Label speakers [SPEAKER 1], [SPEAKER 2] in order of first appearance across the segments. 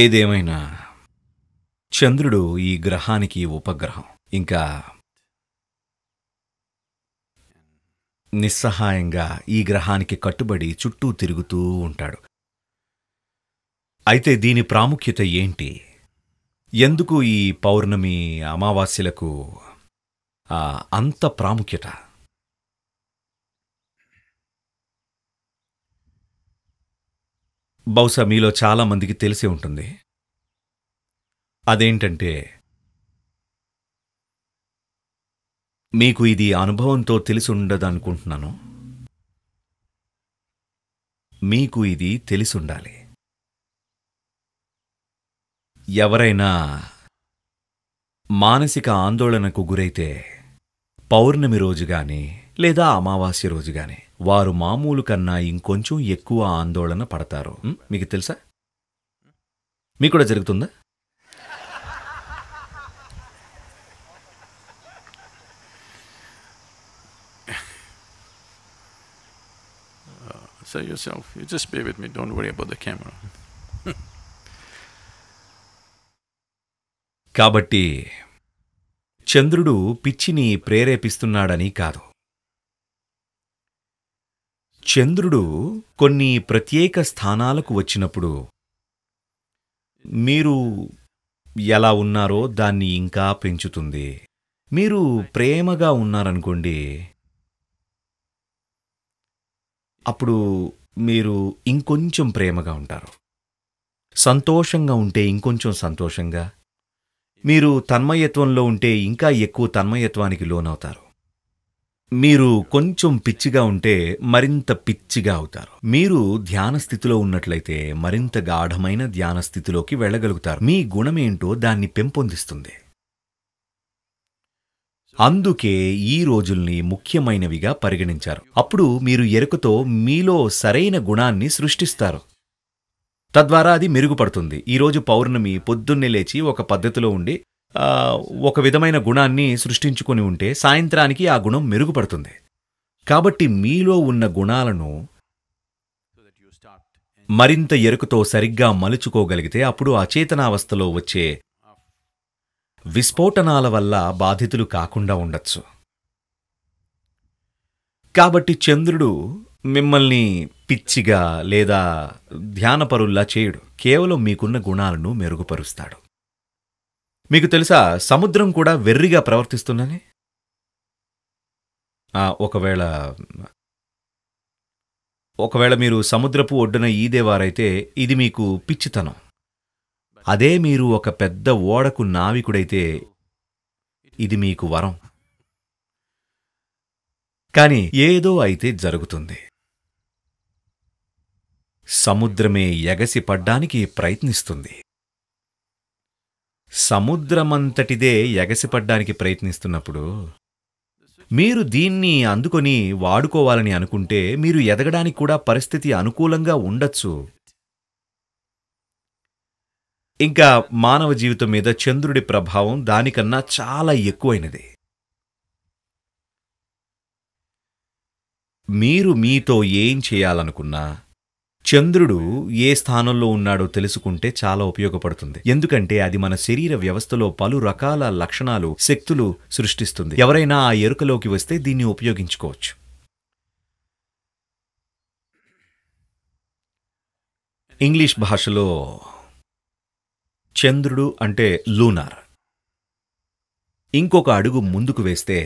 [SPEAKER 1] ఏదేమైనా చంద్రుడు ఈ గ్రహానికి ఉపగ్రహం ఇంకా నిస్సహాయంగా ఈ గ్రహానికి కట్టుబడి చుట్టూ తిరుగుతూ ఉంటాడు అయితే దీని ప్రాముఖ్యత ఏంటి ఎందుకు ఈ పౌర్ణమి అమావాస్యలకు అంత ప్రాముఖ్యత బహుశా మీలో చాలామందికి తెలిసి ఉంటుంది అదేంటంటే మీకు ఇది అనుభవంతో తెలిసి ఉండదనుకుంటున్నాను మీకు ఇది తెలిసి ఉండాలి ఎవరైనా మానసిక ఆందోళనకు గురైతే పౌర్ణమి రోజు కానీ లేదా అమావాస్య రోజు కానీ వారు మామూలు కన్నా ఇంకొంచెం ఎక్కువ ఆందోళన పడతారు మీకు తెలుసా మీకు కూడా జరుగుతుందా Say yourself, you just be with me, don't worry about the camera. కాబట్టి చంద్రుడు పిచ్చిని ప్రేరేపిస్తున్నాడని కాదు చంద్రుడు కొన్ని ప్రత్యేక స్థానాలకు వచ్చినప్పుడు మీరు ఎలా ఉన్నారో దాన్ని ఇంకా పెంచుతుంది మీరు ప్రేమగా ఉన్నారనుకోండి అప్పుడు మీరు ఇంకొంచెం ప్రేమగా ఉంటారు సంతోషంగా ఉంటే ఇంకొంచెం సంతోషంగా మీరు తన్మయత్వంలో ఉంటే ఇంకా ఎక్కువ తన్మయత్వానికి లోనవుతారు మీరు కొంచెం పిచ్చిగా ఉంటే మరింత పిచ్చిగా అవుతారు మీరు ధ్యాన స్థితిలో ఉన్నట్లయితే మరింత గాఢమైన ధ్యాన స్థితిలోకి వెళ్ళగలుగుతారు మీ గుణమేంటో దాన్ని పెంపొందిస్తుంది అందుకే ఈ రోజుల్ని ముఖ్యమైనవిగా పరిగణించారు అప్పుడు మీరు ఎరుకతో మీలో సరైన గుణాన్ని సృష్టిస్తారు తద్వారా అది మెరుగుపడుతుంది ఈరోజు పౌర్ణమి పొద్దున్నే లేచి ఒక పద్ధతిలో ఉండి ఒక విధమైన గుణాన్ని సృష్టించుకొని ఉంటే సాయంత్రానికి ఆ గుణం మెరుగుపడుతుంది కాబట్టి మీలో ఉన్న గుణాలను మరింత ఎరుకతో సరిగ్గా మలుచుకోగలిగితే అప్పుడు అచేతనావస్థలో వచ్చే విస్ఫోటనాల వల్ల బాధితులు కాకుండా ఉండొచ్చు కాబట్టి చంద్రుడు మిమ్మల్ని పిచ్చిగా లేదా ధ్యానపరుల్లా చేయడు కేవలం మీకున్న గుణాలను మెరుగుపరుస్తాడు మీకు తెలుసా సముద్రం కూడా వెర్రిగా ప్రవర్తిస్తుందని ఒకవేళ ఒకవేళ మీరు సముద్రపు ఒడ్డున ఈదేవారైతే ఇది మీకు పిచ్చితనం అదే మీరు ఒక పెద్ద ఓడకు నావికుడైతే ఇది మీకు వరం కాని ఏదో అయితే జరుగుతుంది సముద్రమే ఎగసిపడ్డానికి ప్రయత్నిస్తుంది సముద్రమంతటిదే ఎగసిపడ్డానికి ప్రయత్నిస్తున్నప్పుడు మీరు దీన్ని అందుకొని వాడుకోవాలని అనుకుంటే మీరు ఎదగడానికి కూడా పరిస్థితి అనుకూలంగా ఉండొచ్చు ఇంకా మానవ జీవితం మీద చంద్రుడి ప్రభావం దానికన్నా చాలా ఎక్కువైనది మీరు మీతో ఏం చేయాలనుకున్నా చంద్రుడు ఏ స్థానంలో ఉన్నాడో తెలుసుకుంటే చాలా ఉపయోగపడుతుంది ఎందుకంటే అది మన శరీర వ్యవస్థలో పలు రకాల లక్షణాలు శక్తులు సృష్టిస్తుంది ఎవరైనా ఆ ఎరుకలోకి వస్తే దీన్ని ఉపయోగించుకోవచ్చు ఇంగ్లీష్ భాషలో చంద్రుడు అంటే లూనార్ ఇంకొక అడుగు ముందుకు వేస్తే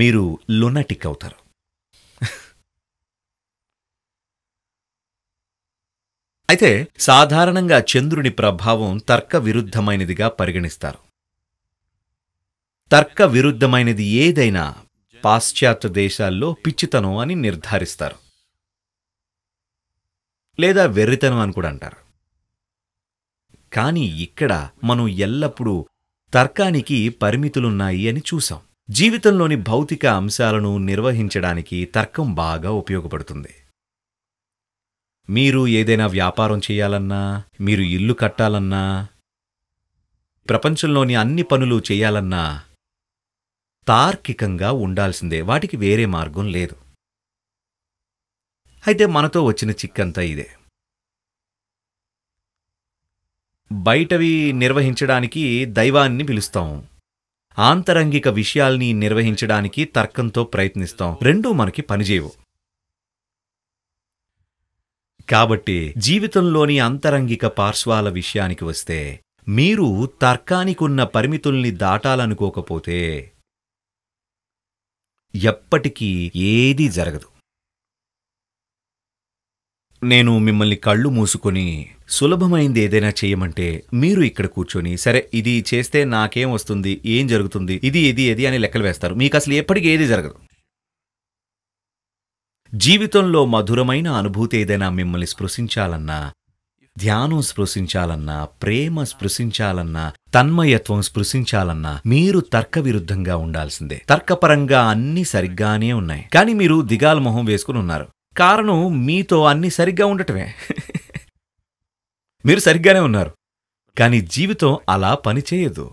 [SPEAKER 1] మీరు లునటిక్ అవుతారు అయితే సాధారణంగా చంద్రుని ప్రభావం తర్క విరుద్ధమైనదిగా పరిగణిస్తారు తర్క విరుద్ధమైనది ఏదైనా పాశ్చాత్య దేశాల్లో పిచ్చితనం అని నిర్ధారిస్తారు లేదా వెర్రితనం అని కూడా అంటారు కానీ ఇక్కడ మనం ఎల్లప్పుడూ తర్కానికి పరిమితులున్నాయి అని చూసాం జీవితంలోని భౌతిక అంశాలను నిర్వహించడానికి తర్కం బాగా ఉపయోగపడుతుంది మీరు ఏదైనా వ్యాపారం చేయాలన్నా మీరు ఇల్లు కట్టాలన్నా ప్రపంచంలోని అన్ని పనులు చేయాలన్నా తార్కికంగా ఉండాల్సిందే వాటికి వేరే మార్గం లేదు అయితే మనతో వచ్చిన చిక్కంతా ఇదే బయటవి నిర్వహించడానికి దైవాన్ని పిలుస్తాం ఆంతరంగిక విషయాల్ని నిర్వహించడానికి తర్కంతో ప్రయత్నిస్తాం రెండూ మనకి పనిచేయవు కాబట్టి జీవితంలోని అంతరంగిక పార్శ్వాల విషయానికి వస్తే మీరు తర్కానికున్న పరిమితుల్ని దాటాలనుకోకపోతే ఎప్పటికీ ఏదీ జరగదు నేను మిమ్మల్ని కళ్ళు మూసుకొని సులభమైంది ఏదైనా చేయమంటే మీరు ఇక్కడ కూర్చొని సరే ఇది చేస్తే నాకేం వస్తుంది ఏం జరుగుతుంది ఇది ఇది ఇది అని లెక్కలు వేస్తారు మీకు అసలు ఎప్పటికీ ఏది జరగదు జీవితంలో మధురమైన అనుభూతి ఏదైనా మిమ్మల్ని స్పృశించాలన్నా ధ్యానం స్పృశించాలన్నా ప్రేమ స్పృశించాలన్నా తన్మయత్వం స్పృశించాలన్నా మీరు తర్క విరుద్ధంగా ఉండాల్సిందే తర్కపరంగా అన్నీ సరిగ్గానే ఉన్నాయి కానీ మీరు దిగాల మొహం వేసుకుని ఉన్నారు కారణం మీతో అన్నీ సరిగ్గా ఉండటమే మీరు సరిగ్గానే ఉన్నారు కానీ జీవితం అలా పనిచేయదు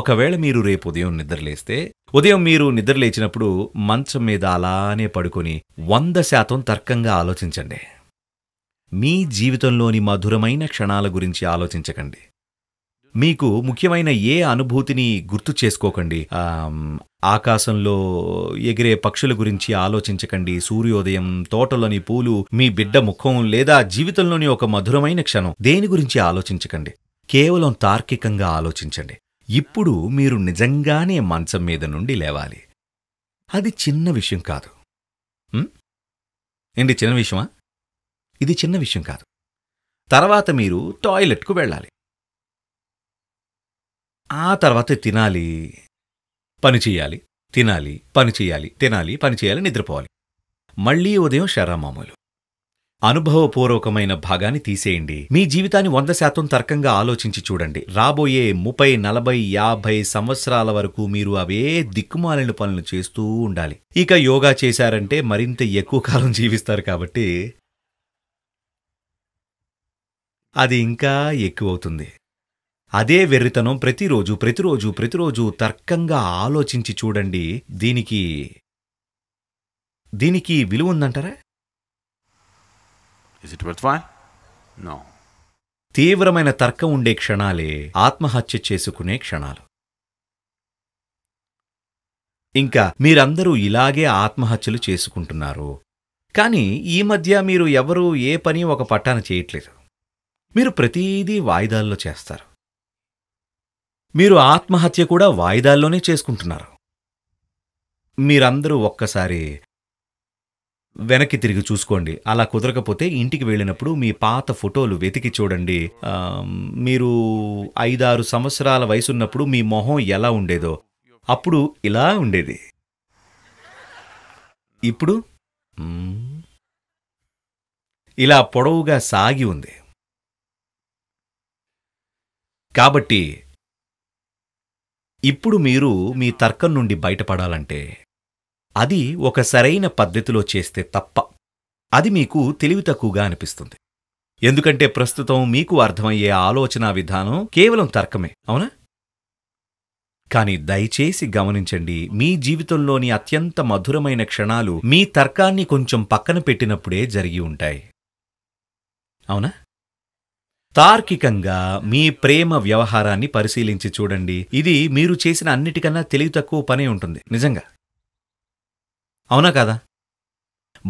[SPEAKER 1] ఒకవేళ మీరు రేపు ఉదయం నిద్రలేస్తే ఉదయం మీరు నిద్రలేచినప్పుడు మంచం మీద అలానే పడుకొని వంద శాతం తర్కంగా ఆలోచించండి మీ జీవితంలోని మధురమైన క్షణాల గురించి ఆలోచించకండి మీకు ముఖ్యమైన ఏ అనుభూతిని గుర్తు చేసుకోకండి ఆకాశంలో ఎగిరే పక్షుల గురించి ఆలోచించకండి సూర్యోదయం తోటలోని పూలు మీ బిడ్డ ముఖం లేదా జీవితంలోని ఒక మధురమైన క్షణం దేని గురించి ఆలోచించకండి కేవలం తార్కికంగా ఆలోచించండి ఇప్పుడు మీరు నిజంగానే మంచం మీద నుండి లేవాలి అది చిన్న విషయం కాదు ఏంటి చిన్న విషయమా ఇది చిన్న విషయం కాదు తర్వాత మీరు టాయిలెట్కు వెళ్ళాలి ఆ తర్వాత తినాలి పని చేయాలి తినాలి పని చేయాలి తినాలి పని చేయాలి నిద్రపోవాలి మళ్ళీ ఉదయం షరా మామూలు అనుభవపూర్వకమైన భాగాన్ని తీసేయండి మీ జీవితాన్ని వంద శాతం తర్కంగా ఆలోచించి చూడండి రాబోయే ముప్పై నలభై యాభై సంవత్సరాల వరకు మీరు అవే దిక్కుమాలిన పనులు చేస్తూ ఉండాలి ఇక యోగా చేశారంటే మరింత ఎక్కువ కాలం జీవిస్తారు కాబట్టి అది ఇంకా ఎక్కువవుతుంది అదే వెర్రితనం ప్రతిరోజు ప్రతిరోజు ప్రతిరోజు తర్కంగా ఆలోచించి చూడండి దీనికి దీనికి విలువ ఉందంటారా ఇస్ ఇట్ వర్త్ నో తీవ్రమైన తర్కం ఉండే క్షణాలే ఆత్మహత్య చేసుకునే క్షణాలు ఇంకా మీరందరూ ఇలాగే ఆత్మహత్యలు చేసుకుంటున్నారు కానీ ఈ మధ్య మీరు ఎవరూ ఏ పని ఒక పట్టాన చేయట్లేదు మీరు ప్రతీదీ వాయిదాల్లో చేస్తారు మీరు ఆత్మహత్య కూడా వాయిదాల్లోనే చేసుకుంటున్నారు మీరందరూ ఒక్కసారి వెనక్కి తిరిగి చూసుకోండి అలా కుదరకపోతే ఇంటికి వెళ్ళినప్పుడు మీ పాత ఫోటోలు వెతికి చూడండి మీరు ఐదారు సంవత్సరాల వయసున్నప్పుడు మీ మొహం ఎలా ఉండేదో అప్పుడు ఇలా ఉండేది ఇప్పుడు ఇలా పొడవుగా సాగి ఉంది కాబట్టి ఇప్పుడు మీరు మీ తర్కం నుండి బయటపడాలంటే అది ఒక సరైన పద్ధతిలో చేస్తే తప్ప అది మీకు తెలివి తక్కువగా అనిపిస్తుంది ఎందుకంటే ప్రస్తుతం మీకు అర్థమయ్యే ఆలోచన విధానం కేవలం తర్కమే అవునా కానీ దయచేసి గమనించండి మీ జీవితంలోని అత్యంత మధురమైన క్షణాలు మీ తర్కాన్ని కొంచెం పక్కన పెట్టినప్పుడే జరిగి ఉంటాయి అవునా తార్కికంగా మీ ప్రేమ వ్యవహారాన్ని పరిశీలించి చూడండి ఇది మీరు చేసిన అన్నిటికన్నా తెలివి తక్కువ పనే ఉంటుంది నిజంగా అవునా కాదా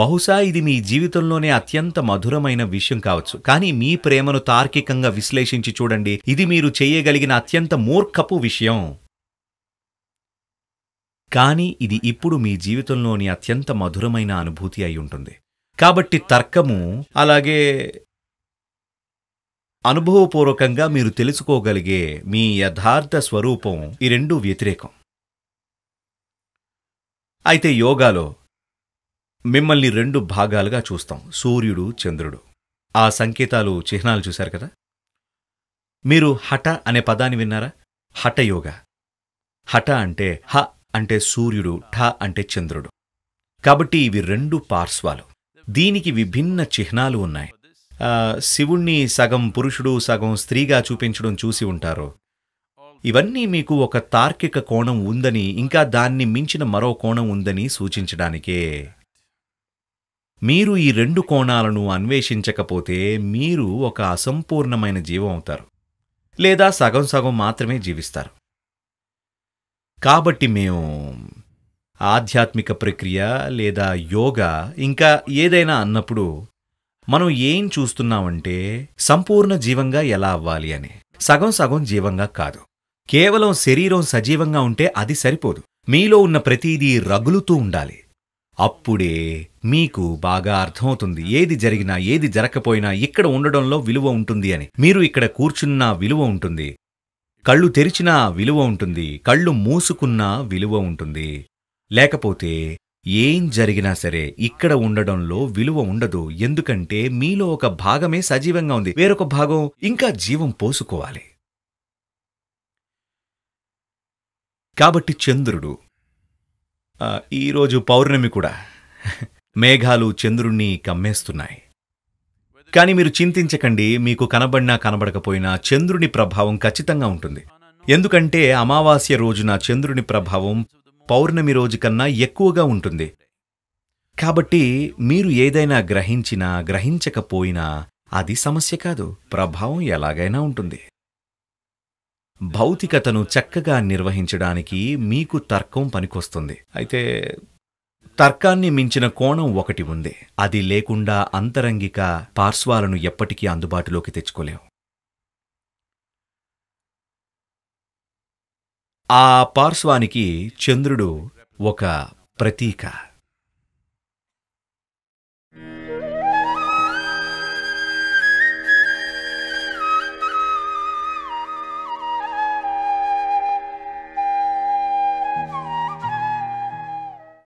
[SPEAKER 1] బహుశా ఇది మీ జీవితంలోనే అత్యంత మధురమైన విషయం కావచ్చు కానీ మీ ప్రేమను తార్కికంగా విశ్లేషించి చూడండి ఇది మీరు చేయగలిగిన అత్యంత మూర్ఖపు విషయం కానీ ఇది ఇప్పుడు మీ జీవితంలోని అత్యంత మధురమైన అనుభూతి అయి ఉంటుంది కాబట్టి తర్కము అలాగే అనుభవపూర్వకంగా మీరు తెలుసుకోగలిగే మీ యథార్థ స్వరూపం ఈ రెండూ వ్యతిరేకం అయితే యోగాలో మిమ్మల్ని రెండు భాగాలుగా చూస్తాం సూర్యుడు చంద్రుడు ఆ సంకేతాలు చిహ్నాలు చూశారు కదా మీరు హఠ అనే పదాన్ని విన్నారా హఠయోగ హఠ అంటే హ అంటే సూర్యుడు ఠ అంటే చంద్రుడు కాబట్టి ఇవి రెండు పార్శ్వాలు దీనికి విభిన్న చిహ్నాలు ఉన్నాయి శివుణ్ణి సగం పురుషుడు సగం స్త్రీగా చూపించడం చూసి ఉంటారు ఇవన్నీ మీకు ఒక తార్కిక కోణం ఉందని ఇంకా దాన్ని మించిన మరో కోణం ఉందని సూచించడానికే మీరు ఈ రెండు కోణాలను అన్వేషించకపోతే మీరు ఒక అసంపూర్ణమైన జీవం అవుతారు లేదా సగం సగం మాత్రమే జీవిస్తారు కాబట్టి మేము ఆధ్యాత్మిక ప్రక్రియ లేదా యోగా ఇంకా ఏదైనా అన్నప్పుడు మనం ఏం చూస్తున్నామంటే సంపూర్ణ జీవంగా ఎలా అవ్వాలి అని సగం సగం జీవంగా కాదు కేవలం శరీరం సజీవంగా ఉంటే అది సరిపోదు మీలో ఉన్న ప్రతీదీ రగులుతూ ఉండాలి అప్పుడే మీకు బాగా అర్థమవుతుంది ఏది జరిగినా ఏది జరగకపోయినా ఇక్కడ ఉండడంలో విలువ ఉంటుంది అని మీరు ఇక్కడ కూర్చున్నా విలువ ఉంటుంది కళ్ళు తెరిచినా విలువ ఉంటుంది కళ్ళు మూసుకున్నా విలువ ఉంటుంది లేకపోతే ఏం జరిగినా సరే ఇక్కడ ఉండడంలో విలువ ఉండదు ఎందుకంటే మీలో ఒక భాగమే సజీవంగా ఉంది వేరొక భాగం ఇంకా జీవం పోసుకోవాలి కాబట్టి చంద్రుడు ఈరోజు పౌర్ణమి కూడా మేఘాలు చంద్రుణ్ణి కమ్మేస్తున్నాయి కానీ మీరు చింతించకండి మీకు కనబడినా కనబడకపోయినా చంద్రుని ప్రభావం ఖచ్చితంగా ఉంటుంది ఎందుకంటే అమావాస్య రోజున చంద్రుని ప్రభావం పౌర్ణమి రోజు కన్నా ఎక్కువగా ఉంటుంది కాబట్టి మీరు ఏదైనా గ్రహించినా గ్రహించకపోయినా అది సమస్య కాదు ప్రభావం ఎలాగైనా ఉంటుంది భౌతికతను చక్కగా నిర్వహించడానికి మీకు తర్కం పనికొస్తుంది అయితే తర్కాన్ని మించిన కోణం ఒకటి ఉంది అది లేకుండా అంతరంగిక పార్శ్వాలను ఎప్పటికీ అందుబాటులోకి తెచ్చుకోలేవు ఆ పార్శ్వానికి చంద్రుడు ఒక ప్రతీక